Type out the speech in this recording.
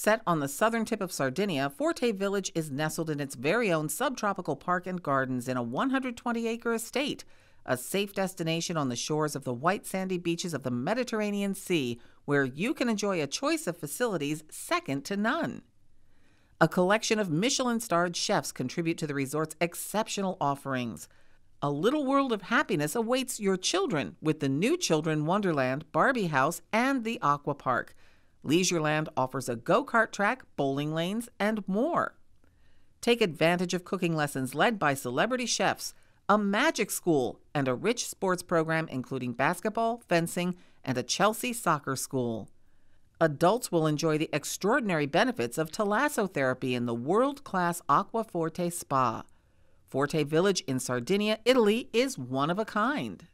Set on the southern tip of Sardinia, Forte Village is nestled in its very own subtropical park and gardens in a 120 acre estate, a safe destination on the shores of the white sandy beaches of the Mediterranean Sea, where you can enjoy a choice of facilities second to none. A collection of Michelin starred chefs contribute to the resort's exceptional offerings. A little world of happiness awaits your children with the new Children Wonderland, Barbie House, and the Aqua Park. Leisureland offers a go kart track, bowling lanes, and more. Take advantage of cooking lessons led by celebrity chefs, a magic school, and a rich sports program including basketball, fencing, and a Chelsea soccer school. Adults will enjoy the extraordinary benefits of Talasso therapy in the world class Aquaforte Spa. Forte Village in Sardinia, Italy is one of a kind.